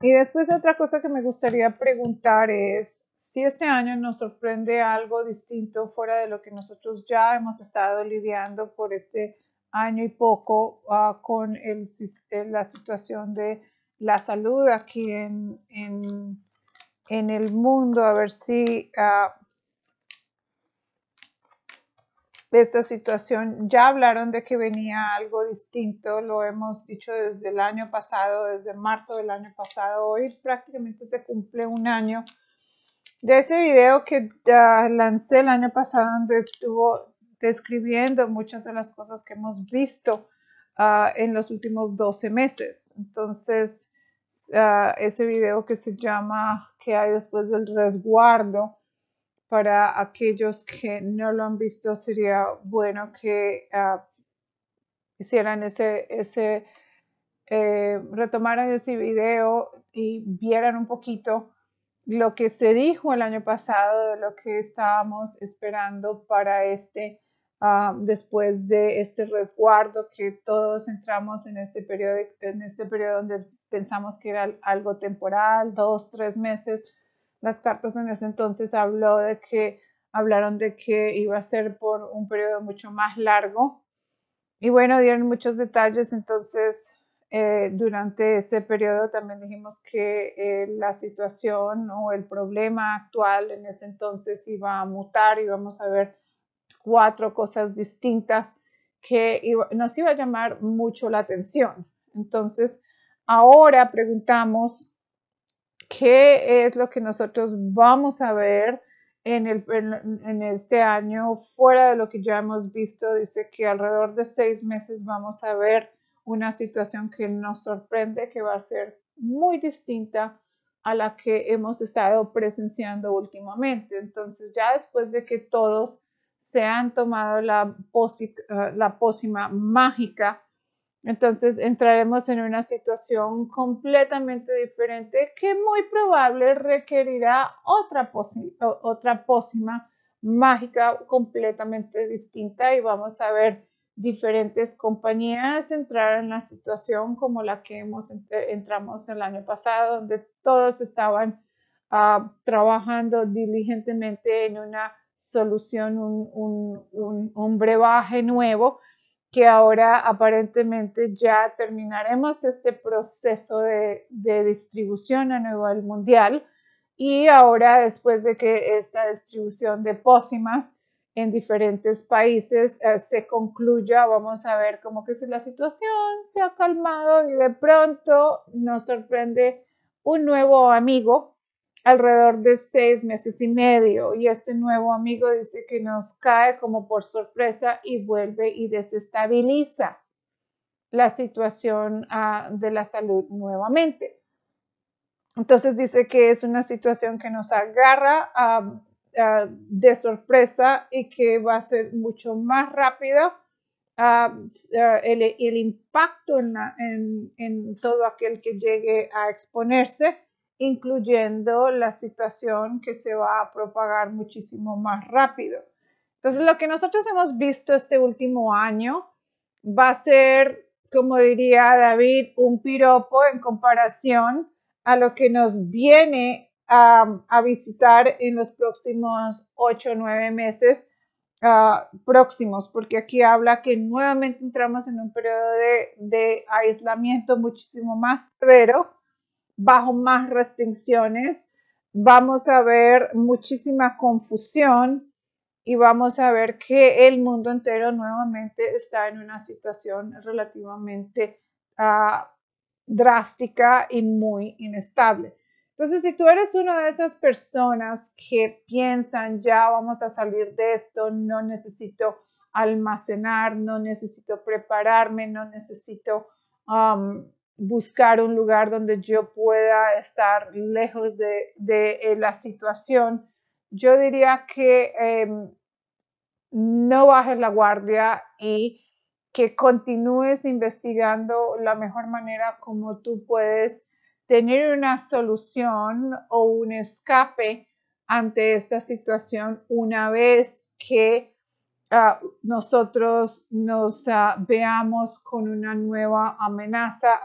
Y después otra cosa que me gustaría preguntar es si este año nos sorprende algo distinto fuera de lo que nosotros ya hemos estado lidiando por este año y poco ah, con la situación de la salud aquí en, en, el mundo, a ver si ah, de esta situación. Ya hablaron de que venía algo distinto, lo hemos dicho desde el año pasado, desde marzo del año pasado, hoy prácticamente se cumple un año de ese video que ah, lancé el año pasado donde estuvo describiendo muchas de las cosas que hemos visto ah, en los últimos 12 meses. Entonces, ah, ese video que se llama que hay después del resguardo? para aquellos que no lo han visto, sería bueno que ah, hicieran ese, ese eh, retomaran ese video y vieran un poquito lo que se dijo el año pasado de lo que estábamos esperando para este, ah, después de este resguardo que todos entramos en este periodo, en este periodo donde pensamos que era algo temporal, dos, tres meses, las cartas en ese entonces habló de que hablaron de que iba a ser por un periodo mucho más largo. Y bueno, dieron muchos detalles, entonces eh, durante ese periodo también dijimos que eh, la situación o el problema actual en ese entonces iba a mutar y vamos a ver cuatro cosas distintas que nos iba a llamar mucho la atención. Entonces, ahora preguntamos qué es lo que nosotros vamos a ver en, el, en, este año, fuera de lo que ya hemos visto, dice que alrededor de seis meses vamos a ver una situación que nos sorprende, que va a ser muy distinta a la que hemos estado presenciando últimamente. Entonces, ya después de que todos se han tomado la, eh, la pócima mágica, entonces entraremos en una situación completamente diferente que muy probable requerirá otra, otra pócima mágica completamente distinta y vamos a ver diferentes compañías entrar en la situación como la que hemos, entramos el año pasado, donde todos estaban ah, trabajando diligentemente en una solución, un, un brebaje nuevo que ahora aparentemente ya terminaremos este proceso de, distribución a nivel mundial y ahora después de que esta distribución de pócimas en diferentes países eh, se concluya, vamos a ver cómo que la situación se ha calmado y de pronto nos sorprende un nuevo amigo alrededor de seis meses y medio y este nuevo amigo dice que nos cae como por sorpresa y vuelve y desestabiliza la situación ah, de la salud nuevamente. Entonces dice que es una situación que nos agarra ah, ah, de sorpresa y que va a ser mucho más rápido el, impacto en todo aquel que llegue a exponerse incluyendo la situación que se va a propagar muchísimo más rápido. Entonces, lo que nosotros hemos visto este último año va a ser, como diría David, un piropo en comparación a lo que nos viene a, visitar en los próximos ocho o nueve meses ah, próximos, porque aquí habla que nuevamente entramos en un periodo de, aislamiento muchísimo más severo bajo más restricciones, vamos a ver muchísima confusión y vamos a ver que el mundo entero nuevamente está en una situación relativamente ah, drástica y muy inestable. Entonces, si tú eres una de esas personas que piensan, ya vamos a salir de esto, no necesito almacenar, no necesito prepararme, no necesito um, buscar un lugar donde yo pueda estar lejos de, eh, la situación, yo diría que em, no bajes la guardia y que continúes investigando la mejor manera como tú puedes tener una solución o un escape ante esta situación una vez que ah, nosotros nos ah, veamos con una nueva amenaza.